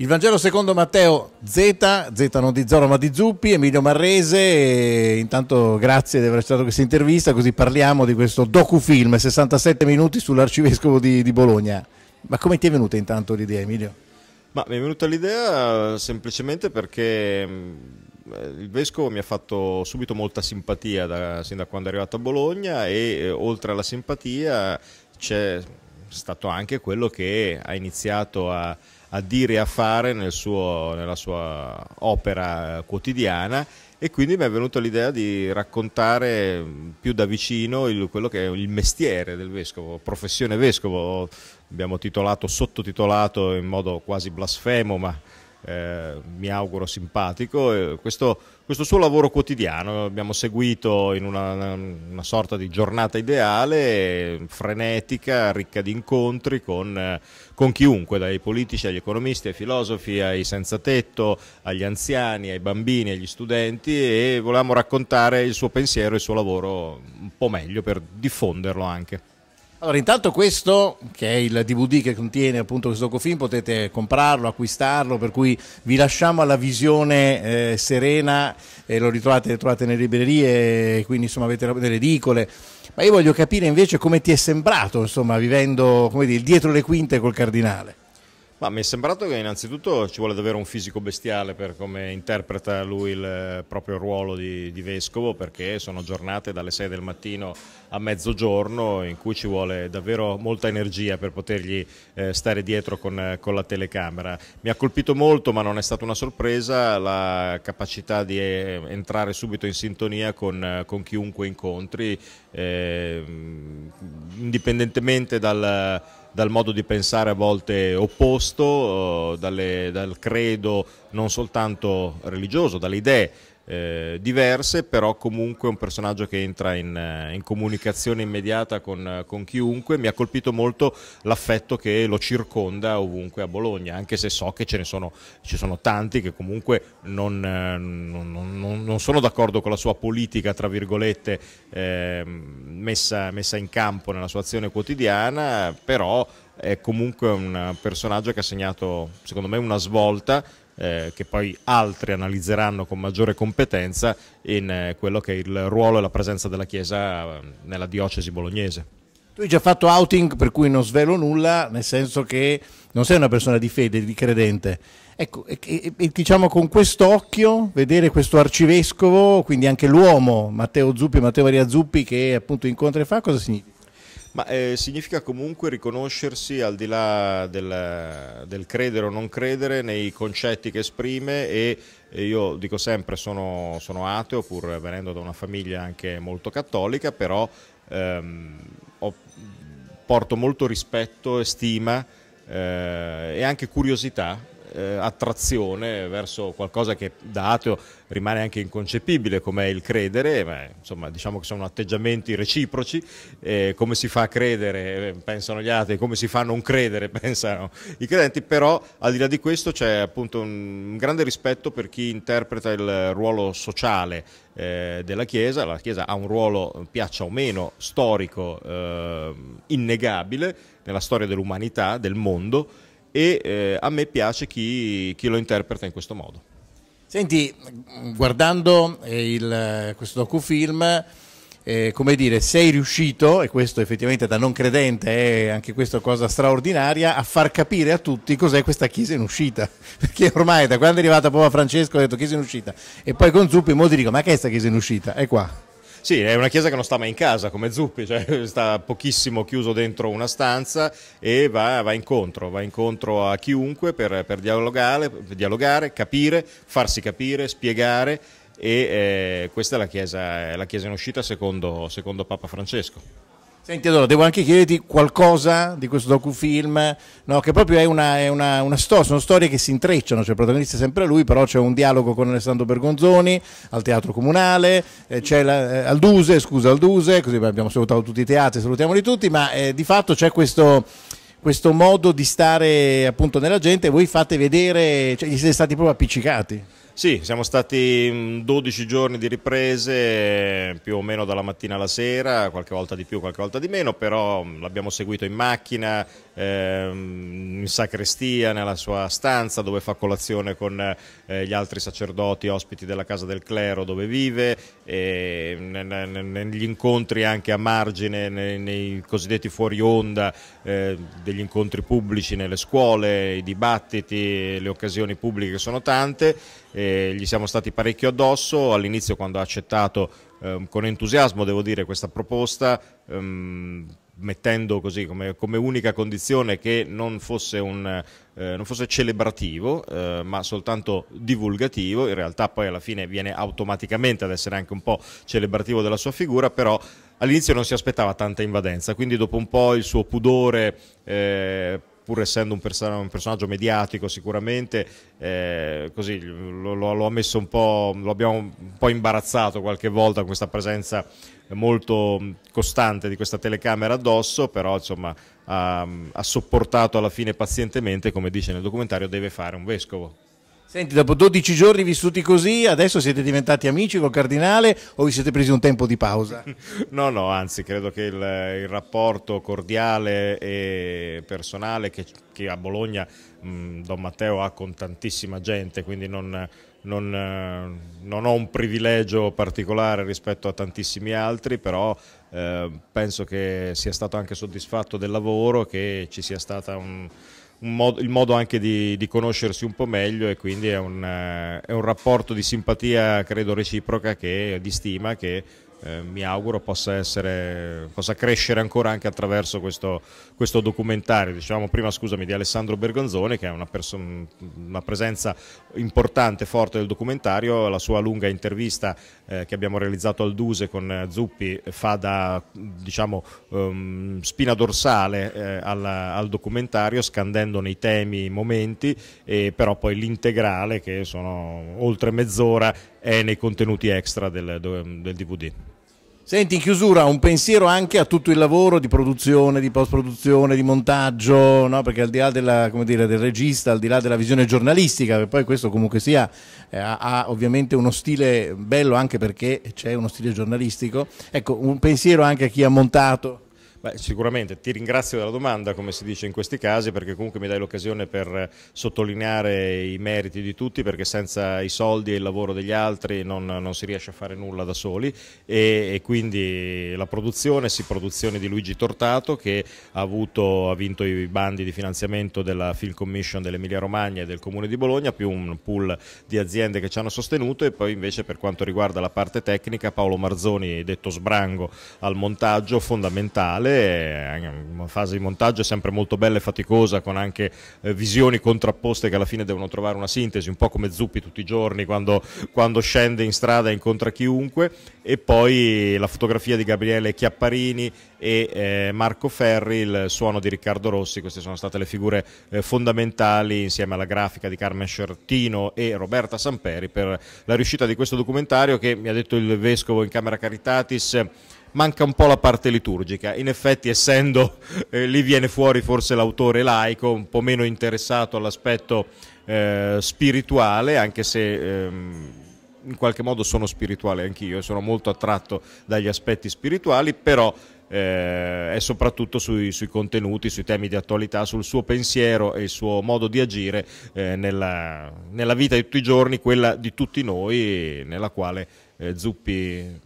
Il Vangelo secondo Matteo Z, Z non di Zoro ma di Zuppi, Emilio Marrese, e intanto grazie di aver accettato questa intervista, così parliamo di questo docufilm, 67 minuti sull'arcivescovo di, di Bologna. Ma come ti è venuta intanto l'idea Emilio? Ma mi è venuta l'idea eh, semplicemente perché mm, eh, il vescovo mi ha fatto subito molta simpatia da, sin da quando è arrivato a Bologna e eh, oltre alla simpatia c'è stato anche quello che ha iniziato a a dire e a fare nel suo, nella sua opera eh, quotidiana e quindi mi è venuta l'idea di raccontare mm, più da vicino il, quello che è il mestiere del vescovo, professione vescovo, abbiamo titolato, sottotitolato in modo quasi blasfemo, ma eh, mi auguro simpatico. questo, questo, suo lavoro quotidiano abbiamo seguito in una, una sorta di giornata ideale, frenetica, ricca di incontri con, con, chiunque, dai politici agli economisti, ai filosofi, ai senza tetto, agli anziani, ai bambini, agli studenti e volevamo raccontare il suo pensiero e il suo lavoro un po' meglio per diffonderlo anche. Allora, intanto questo, che è il DVD che contiene appunto questo cofin, potete comprarlo, acquistarlo, per cui vi lasciamo alla visione eh, serena, e lo ritrovate, trovate nelle librerie, quindi insomma avete delle edicole. Ma io voglio capire invece come ti è sembrato, insomma, vivendo, come dire, dietro le quinte col Cardinale. Ma mi è sembrato che innanzitutto ci vuole davvero un fisico bestiale per come interpreta lui il eh, proprio ruolo di, di, vescovo perché sono giornate dalle 6 del mattino a mezzogiorno in cui ci vuole davvero molta energia per potergli eh, stare dietro con, con, la telecamera. Mi ha colpito molto ma non è stata una sorpresa la capacità di eh, entrare subito in sintonia con, eh, con chiunque incontri eh, indipendentemente dal dal modo di pensare a volte opposto, eh, dalle, dal credo non soltanto religioso, dalle idee eh, diverse, però comunque un personaggio che entra in, eh, in comunicazione immediata con, eh, con, chiunque. Mi ha colpito molto l'affetto che lo circonda ovunque a Bologna, anche se so che ce ne sono, ci sono tanti che comunque non, eh, non, non, non sono d'accordo con la sua politica, tra virgolette, eh, messa, messa in campo nella sua azione quotidiana, però è comunque un personaggio che ha segnato, secondo me, una svolta eh, che poi altri analizzeranno con maggiore competenza in eh, quello che è il ruolo e la presenza della Chiesa ehm, nella diocesi bolognese. Tu hai già fatto outing per cui non svelo nulla, nel senso che non sei una persona di fede, di credente. Ecco, e, e, e diciamo con questo occhio, vedere questo arcivescovo, quindi anche l'uomo, Matteo Zuppi, Matteo Maria Zuppi, che appunto incontra e fa, cosa significa? Ma eh, significa comunque riconoscersi al di là del, del, credere o non credere nei concetti che esprime e, io dico sempre sono, sono, ateo pur venendo da una famiglia anche molto cattolica, però ehm, ho, porto molto rispetto e stima eh, e anche curiosità eh, attrazione verso qualcosa che da ateo rimane anche inconcepibile come è il credere, ma insomma diciamo che sono atteggiamenti reciproci, eh, come si fa a credere eh, pensano gli atei, come si fa a non credere pensano i credenti, però al di là di questo c'è appunto un grande rispetto per chi interpreta il ruolo sociale eh, della Chiesa, la Chiesa ha un ruolo, piaccia o meno, storico, eh, innegabile nella storia dell'umanità, del mondo, e eh, a me piace chi, chi, lo interpreta in questo modo. Senti, guardando eh, il, questo docufilm, eh, come dire, sei riuscito, e questo effettivamente da non credente è anche questa cosa straordinaria, a far capire a tutti cos'è questa chiesa in uscita. Perché ormai da quando è arrivata Papa Francesco ha detto chiesa in uscita, e poi con Zuppi molti dicono ma che è questa chiesa in uscita? È qua. Sì, è una chiesa che non sta mai in casa, come Zuppi, cioè sta pochissimo chiuso dentro una stanza e va, va incontro, va incontro a chiunque per, per, dialogare, per dialogare, capire, farsi capire, spiegare e eh, questa è la chiesa, è la chiesa in uscita secondo, secondo Papa Francesco. Senti allora, devo anche chiederti qualcosa di questo docufilm, no, che proprio è una, è una, una storia, sono storie che si intrecciano, cioè il protagonista è sempre lui, però c'è un dialogo con Alessandro Bergonzoni al Teatro Comunale, eh, c'è eh, Alduse, scusa Alduse, così abbiamo salutato tutti i teatri, salutiamoli tutti, ma eh, di fatto c'è questo questo modo di stare appunto nella gente, voi fate vedere, cioè gli siete stati proprio appiccicati. Sì, siamo stati 12 mm, giorni di riprese, eh, più o meno dalla mattina alla sera, qualche volta di più, qualche volta di meno, però mm, l'abbiamo seguito in macchina, Ehm, in sacrestia, nella sua stanza dove fa colazione con eh, gli altri sacerdoti ospiti della casa del clero dove vive, negli incontri anche a margine, nei, cosiddetti fuori onda, eh, degli incontri pubblici nelle scuole, i dibattiti, le occasioni pubbliche che sono tante, gli siamo stati parecchio addosso, all'inizio quando ha accettato ehm, con entusiasmo, devo dire, questa proposta. Ehm, mettendo così come, come, unica condizione che non fosse, un, eh, non fosse celebrativo eh, ma soltanto divulgativo, in realtà poi alla fine viene automaticamente ad essere anche un po' celebrativo della sua figura, però all'inizio non si aspettava tanta invadenza, quindi dopo un po' il suo pudore eh, pur essendo un, person un personaggio mediatico sicuramente, eh, così lo, lo, lo, ha messo un po', lo abbiamo un po' imbarazzato qualche volta con questa presenza molto costante di questa telecamera addosso, però insomma ha, ha sopportato alla fine pazientemente, come dice nel documentario, deve fare un vescovo. Senti, dopo 12 giorni vissuti così, adesso siete diventati amici col Cardinale o vi siete presi un tempo di pausa? No, no, anzi, credo che il, il rapporto cordiale e personale che, che a Bologna mh, Don Matteo ha con tantissima gente, quindi non, non, eh, non, ho un privilegio particolare rispetto a tantissimi altri, però eh, penso che sia stato anche soddisfatto del lavoro, che ci sia stata un modo, il modo anche di, di, conoscersi un po' meglio e quindi è un, eh, è un rapporto di simpatia, credo, reciproca, che, di stima che eh, mi auguro possa, essere, possa, crescere ancora anche attraverso questo, questo documentario. Dicevamo prima, scusami, di Alessandro Bergonzoni, che è una, una presenza importante, forte del documentario. La sua lunga intervista eh, che abbiamo realizzato al Duse con eh, Zuppi fa da diciamo, um, spina dorsale eh, al, al, documentario, scandendone i temi, i momenti, e però poi l'integrale, che sono oltre mezz'ora, è nei contenuti extra del, del DVD. Senti, in chiusura un pensiero anche a tutto il lavoro di produzione, di post-produzione, di montaggio, no? perché al di là della, dire, del regista, al di là della visione giornalistica, che poi questo comunque sia, eh, ha ovviamente uno stile bello anche perché c'è uno stile giornalistico, ecco, un pensiero anche a chi ha montato. Beh, sicuramente ti ringrazio della domanda, come si dice in questi casi, perché comunque mi dai l'occasione per sottolineare i meriti di tutti, perché senza i soldi e il lavoro degli altri non, non si riesce a fare nulla da soli e, e quindi la produzione, sì, produzione di Luigi Tortato che ha, avuto, ha vinto i bandi di finanziamento della Film Commission dell'Emilia Romagna e del Comune di Bologna, più un pool di aziende che ci hanno sostenuto e poi invece per quanto riguarda la parte tecnica Paolo Marzoni, detto Sbrango, al montaggio fondamentale grande, una fase di montaggio sempre molto bella e faticosa con anche eh, visioni contrapposte che alla fine devono trovare una sintesi, un po' come Zuppi tutti i giorni quando, quando scende in strada e incontra chiunque e poi la fotografia di Gabriele Chiapparini e eh, Marco Ferri, il suono di Riccardo Rossi, queste sono state le figure eh, fondamentali insieme alla grafica di Carmen Scertino e Roberta Samperi per la riuscita di questo documentario che mi ha detto il vescovo in Camera Caritatis manca un po' la parte liturgica. In effetti, essendo eh, lì viene fuori forse l'autore laico, un po' meno interessato all'aspetto eh, spirituale, anche se ehm, in qualche modo sono spirituale anch'io e sono molto attratto dagli aspetti spirituali, però eh, è soprattutto sui, sui, contenuti, sui temi di attualità, sul suo pensiero e il suo modo di agire eh, nella, nella, vita di tutti i giorni, quella di tutti noi, nella quale eh, Zuppi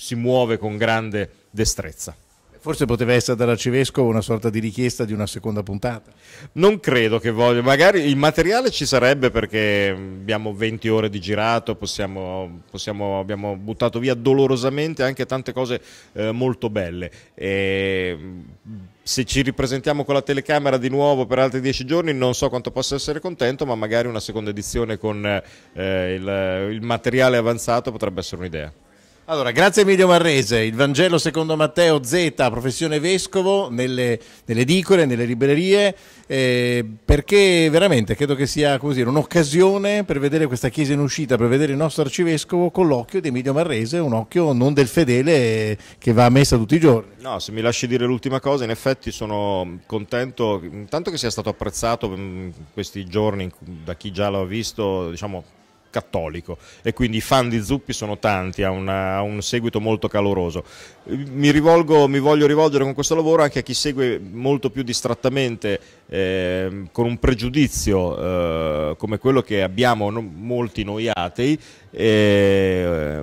si muove con grande destrezza. Forse poteva essere dall'arcivescovo una sorta di richiesta di una seconda puntata. Non credo che voglia, magari il materiale ci sarebbe perché abbiamo 20 ore di girato, possiamo, possiamo, abbiamo buttato via dolorosamente anche tante cose eh, molto belle. E mm, se ci ripresentiamo con la telecamera di nuovo per altri dieci giorni non so quanto possa essere contento, ma magari una seconda edizione con eh, il, il materiale avanzato potrebbe essere un'idea. Allora, grazie Emilio Marrese, il Vangelo secondo Matteo Z, professione vescovo, nelle, nelle edicole, nelle librerie, eh, perché veramente credo che sia così, un'occasione per vedere questa chiesa in uscita, per vedere il nostro arcivescovo con l'occhio di Emilio Marrese, un occhio non del fedele che va a messa tutti i giorni. No, se mi lasci dire l'ultima cosa, in effetti sono contento, intanto che sia stato apprezzato mm, questi giorni da chi già l'ha visto, diciamo cattolico e quindi i fan di Zuppi sono tanti, ha, una, ha un seguito molto caloroso. Mi, rivolgo, mi, voglio rivolgere con questo lavoro anche a chi segue molto più distrattamente, eh, con un pregiudizio eh, come quello che abbiamo no, molti noi atei. Eh,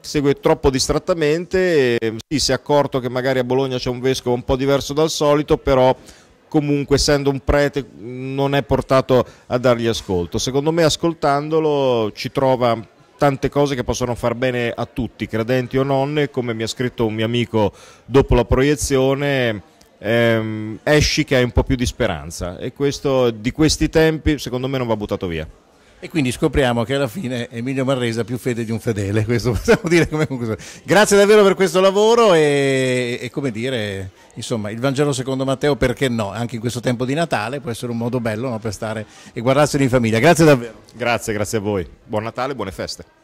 segue troppo distrattamente, ehm, sì, si è accorto che magari a Bologna c'è un vescovo un po' diverso dal solito, però comunque essendo un prete non è portato a dargli ascolto. Secondo me ascoltandolo ci trova tante cose che possono far bene a tutti, credenti o nonne, come mi ha scritto un mio amico dopo la proiezione, ehm, esci che hai un po' più di speranza e questo, di questi tempi secondo me non va buttato via. E quindi scopriamo che alla fine Emilio Marresa ha più fede di un fedele, questo possiamo dire come conclusione. Grazie davvero per questo lavoro e, e, come dire, insomma, il Vangelo secondo Matteo perché no? Anche in questo tempo di Natale può essere un modo bello no? per stare e guardarselo in famiglia. Grazie davvero. Grazie, grazie a voi. Buon Natale, buone feste.